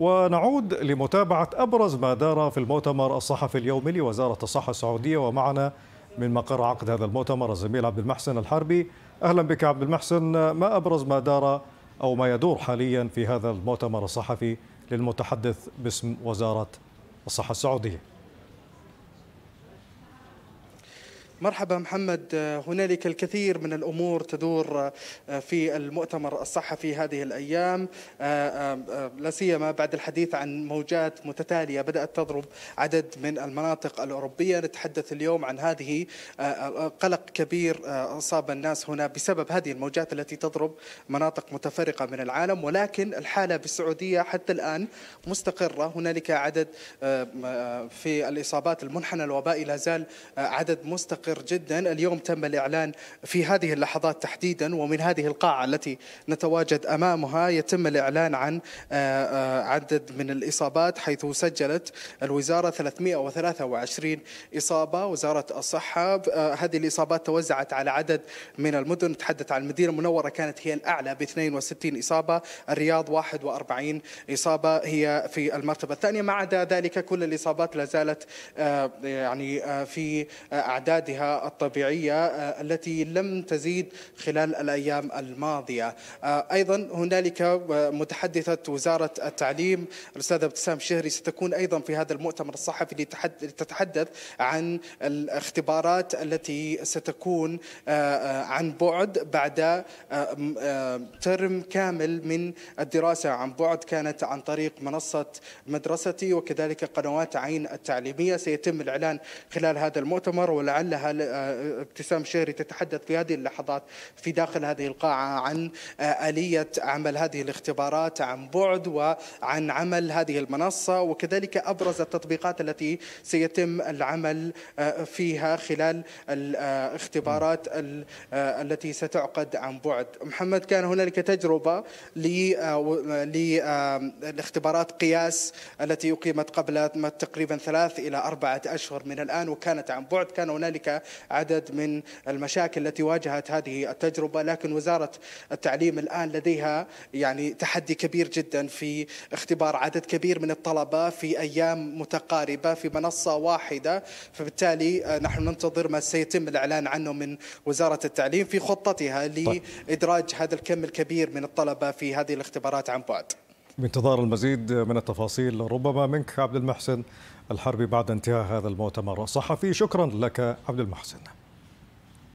ونعود لمتابعة أبرز ما دار في المؤتمر الصحفي اليومي لوزارة الصحة السعودية ومعنا من مقر عقد هذا المؤتمر الزميل عبد المحسن الحربي أهلا بك عبد المحسن ما أبرز ما دار أو ما يدور حاليا في هذا المؤتمر الصحفي للمتحدث باسم وزارة الصحة السعودية مرحبا محمد آه، هنالك الكثير من الامور تدور آه، في المؤتمر الصحفي هذه الايام آه، لا سيما بعد الحديث عن موجات متتاليه بدات تضرب عدد من المناطق الاوروبيه نتحدث اليوم عن هذه قلق كبير اصاب الناس هنا بسبب هذه الموجات التي تضرب مناطق متفرقه من العالم ولكن الحاله بالسعوديه حتى الان مستقره هنالك عدد في الاصابات المنحنى الوبائي لا زال عدد مستقر مفخر جدا اليوم تم الإعلان في هذه اللحظات تحديدا ومن هذه القاعة التي نتواجد أمامها يتم الإعلان عن آه، آه، عدد من الإصابات حيث سجلت الوزارة 323 إصابة وزارة الصحة آه، هذه الإصابات توزعت على عدد من المدن تحدث عن المدينة المنورة كانت هي الأعلى ب 62 إصابة الرياض 41 إصابة هي في المرتبة الثانية ما عدا ذلك كل الإصابات لا زالت يعني في أعدادها ظواهرها الطبيعية آه، التي لم تزيد خلال الأيام الماضية آه، أيضا هنالك آه، متحدثة وزارة التعليم الأستاذة ابتسام شهري ستكون أيضا في هذا المؤتمر الصحفي لتتحدث عن الاختبارات التي ستكون عن بعد بعد ترم كامل من الدراسة عن بعد كانت عن طريق منصة مدرستي وكذلك قنوات عين التعليمية سيتم الإعلان خلال هذا المؤتمر ولعلها ابتسام شهري تتحدث في هذه اللحظات في داخل هذه القاعة عن آلية عمل هذه الاختبارات عن بعد وعن عمل هذه المنصة وكذلك أبرز التطبيقات التي سيتم العمل فيها خلال الاختبارات التي ستعقد عن بعد محمد كان هنالك تجربة للاختبارات قياس التي أقيمت قبل تقريبا ثلاث إلى أربعة أشهر من الآن وكانت عن بعد كان هنالك عدد من المشاكل التي واجهت هذه التجربة لكن وزارة التعليم الآن لديها يعني تحدي كبير جدا في اختبار عدد كبير من الطلبة في أيام متقاربة في منصة واحدة فبالتالي آه، نحن ننتظر ما سيتم الإعلان عنه من وزارة التعليم في خطتها طيب. لإدراج هذا الكم الكبير من الطلبة في هذه الاختبارات عن بعد بانتظار المزيد من التفاصيل ربما منك عبد المحسن الحربي بعد انتهاء هذا المؤتمر الصحفي شكرا لك عبد المحسن